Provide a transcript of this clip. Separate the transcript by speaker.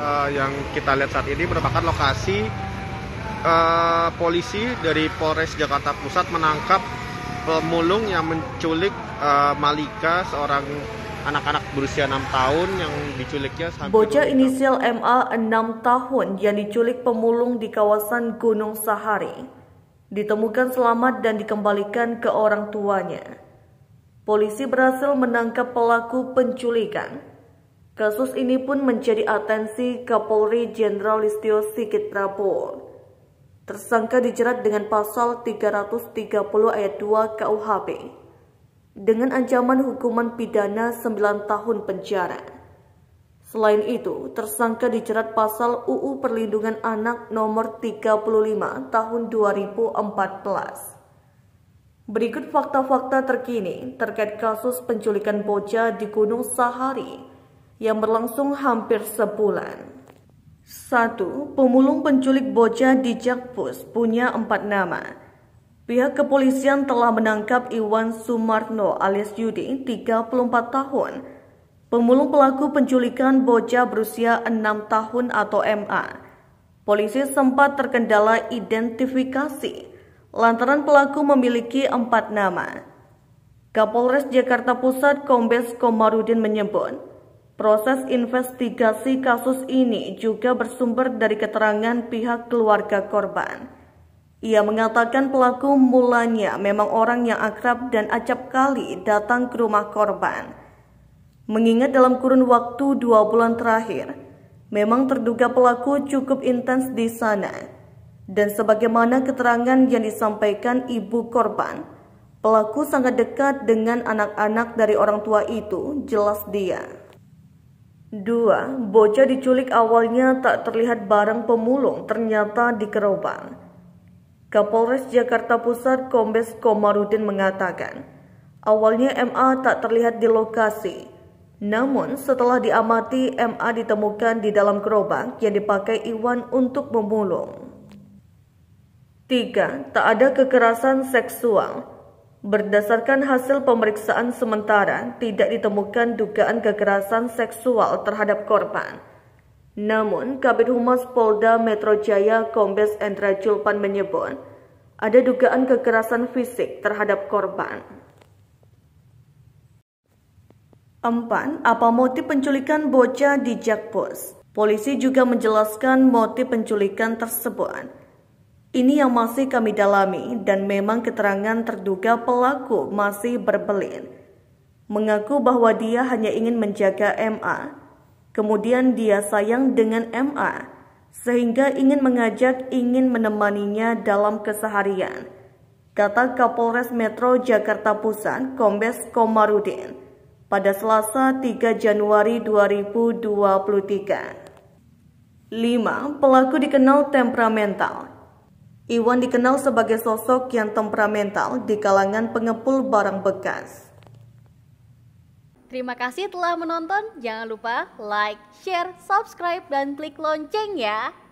Speaker 1: uh, yang kita lihat saat ini merupakan lokasi uh, polisi dari Polres Jakarta Pusat menangkap pemulung yang menculik uh, Malika seorang anak-anak berusia 6 tahun yang diculiknya Bocah inisial MA 6 tahun yang diculik pemulung di kawasan Gunung Sahari ditemukan selamat dan dikembalikan ke orang tuanya. Polisi berhasil menangkap pelaku penculikan. Kasus ini pun menjadi atensi Kapolri Jenderal Listio Sigit Prabowo. Tersangka dijerat dengan pasal 330 ayat 2 KUHP dengan ancaman hukuman pidana 9 tahun penjara. Selain itu, tersangka dijerat pasal UU Perlindungan Anak nomor 35 tahun 2014. Berikut fakta-fakta terkini terkait kasus penculikan bocah di Gunung Sahari, yang berlangsung hampir sebulan. Satu Pemulung penculik bocah di Jakpus punya empat nama. Pihak kepolisian telah menangkap Iwan Sumarno alias Yudi, 34 tahun. Pemulung pelaku penculikan bocah berusia 6 tahun atau MA. Polisi sempat terkendala identifikasi lantaran pelaku memiliki empat nama. Kapolres Jakarta Pusat Kombes Komarudin menyebut, Proses investigasi kasus ini juga bersumber dari keterangan pihak keluarga korban. Ia mengatakan pelaku mulanya memang orang yang akrab dan acap kali datang ke rumah korban. Mengingat dalam kurun waktu dua bulan terakhir, memang terduga pelaku cukup intens di sana. Dan sebagaimana keterangan yang disampaikan ibu korban, pelaku sangat dekat dengan anak-anak dari orang tua itu, jelas dia. 2. Bocah diculik awalnya tak terlihat barang pemulung, ternyata di dikerobak. Kapolres Jakarta Pusat Kombes Komarudin mengatakan, awalnya MA tak terlihat di lokasi. Namun setelah diamati, MA ditemukan di dalam gerobak yang dipakai Iwan untuk memulung. 3. Tak ada kekerasan seksual. Berdasarkan hasil pemeriksaan sementara, tidak ditemukan dugaan kekerasan seksual terhadap korban. Namun, Kabit Humas Polda Metro Jaya Kombes Endra Julpan menyebut, ada dugaan kekerasan fisik terhadap korban. 4. Apa motif penculikan bocah di Jakpus? Polisi juga menjelaskan motif penculikan tersebut. Ini yang masih kami dalami dan memang keterangan terduga pelaku masih berbelit. Mengaku bahwa dia hanya ingin menjaga MA. Kemudian dia sayang dengan MA sehingga ingin mengajak ingin menemaninya dalam keseharian. Kata Kapolres Metro Jakarta Pusat, Kombes Komarudin, pada Selasa 3 Januari 2023. 5. Pelaku dikenal temperamental Iwan dikenal sebagai sosok yang temperamental di kalangan pengepul barang bekas. Terima kasih telah menonton. Jangan lupa like, share, subscribe, dan klik lonceng ya.